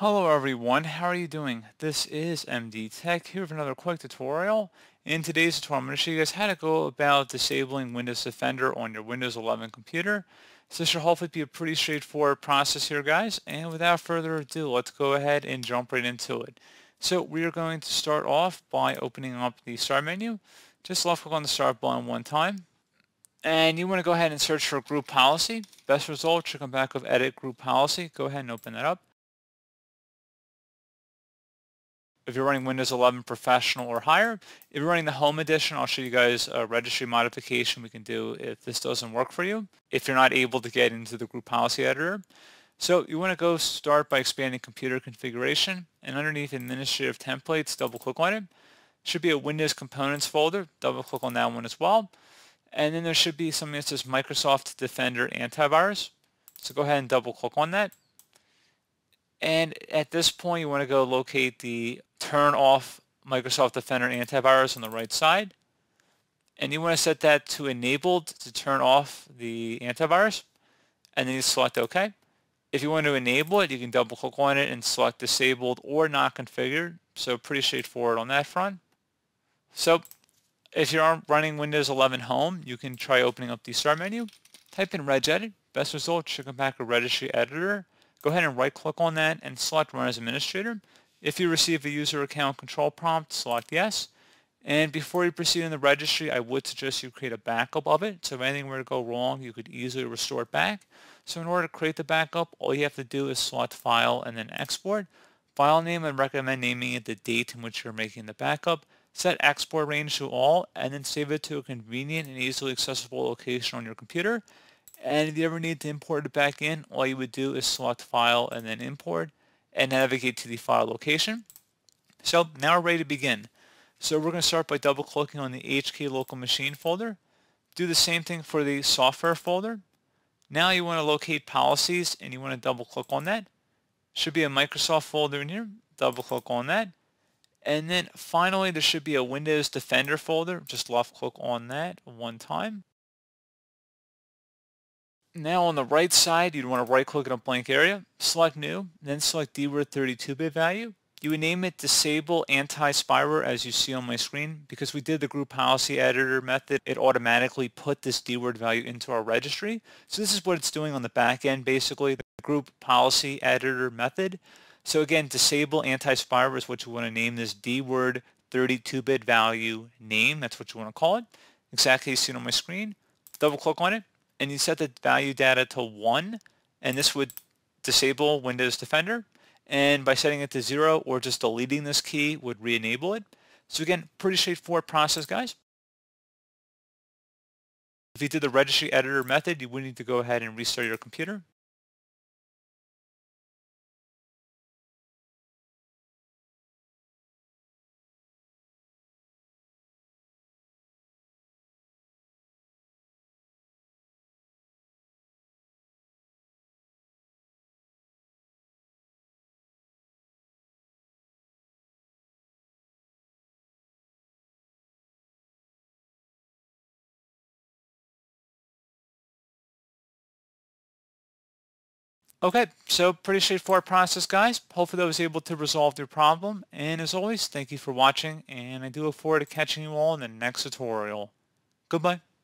Hello everyone, how are you doing? This is MD Tech here with another quick tutorial. In today's tutorial, I'm going to show you guys how to go about disabling Windows Defender on your Windows 11 computer. So this should hopefully be a pretty straightforward process here guys, and without further ado, let's go ahead and jump right into it. So we are going to start off by opening up the start menu. Just left click on the start button one time. And you want to go ahead and search for group policy. Best result should come back with edit group policy. Go ahead and open that up. if you're running Windows 11 Professional or higher. If you're running the Home Edition, I'll show you guys a registry modification we can do if this doesn't work for you, if you're not able to get into the Group Policy Editor. So you want to go start by expanding Computer Configuration, and underneath Administrative Templates, double-click on it. Should be a Windows Components folder, double-click on that one as well. And then there should be something that says Microsoft Defender Antivirus. So go ahead and double-click on that. And at this point, you want to go locate the turn off Microsoft Defender antivirus on the right side. And you want to set that to enabled to turn off the antivirus. And then you select OK. If you want to enable it, you can double click on it and select disabled or not configured. So pretty straightforward on that front. So if you aren't running Windows 11 Home, you can try opening up the Start menu. Type in regedit. Best result should come back a registry editor. Go ahead and right click on that and select Run as Administrator. If you receive a user account control prompt, select yes. And before you proceed in the registry, I would suggest you create a backup of it. So if anything were to go wrong, you could easily restore it back. So in order to create the backup, all you have to do is select File and then Export. File name, I recommend naming it the date in which you're making the backup. Set export range to all, and then save it to a convenient and easily accessible location on your computer. And if you ever need to import it back in, all you would do is select File and then Import and navigate to the file location. So now we're ready to begin. So we're going to start by double clicking on the HK local machine folder. Do the same thing for the software folder. Now you want to locate policies and you want to double click on that. Should be a Microsoft folder in here. Double click on that. And then finally there should be a Windows Defender folder. Just left click on that one time. Now on the right side, you'd want to right-click on a blank area, select New, then select dword 32-bit value. You would name it Disable Anti-Spyware as you see on my screen. Because we did the Group Policy Editor method, it automatically put this dword value into our registry. So this is what it's doing on the back end, basically, the Group Policy Editor method. So again, Disable Anti-Spyware is what you want to name this dword 32-bit value name. That's what you want to call it. Exactly as seen on my screen. Double-click on it and you set the value data to 1, and this would disable Windows Defender. And by setting it to 0 or just deleting this key would re-enable it. So again, pretty straightforward process, guys. If you did the registry editor method, you would need to go ahead and restart your computer. Okay, so pretty straightforward process, guys. Hopefully that was able to resolve your problem. And as always, thank you for watching, and I do look forward to catching you all in the next tutorial. Goodbye.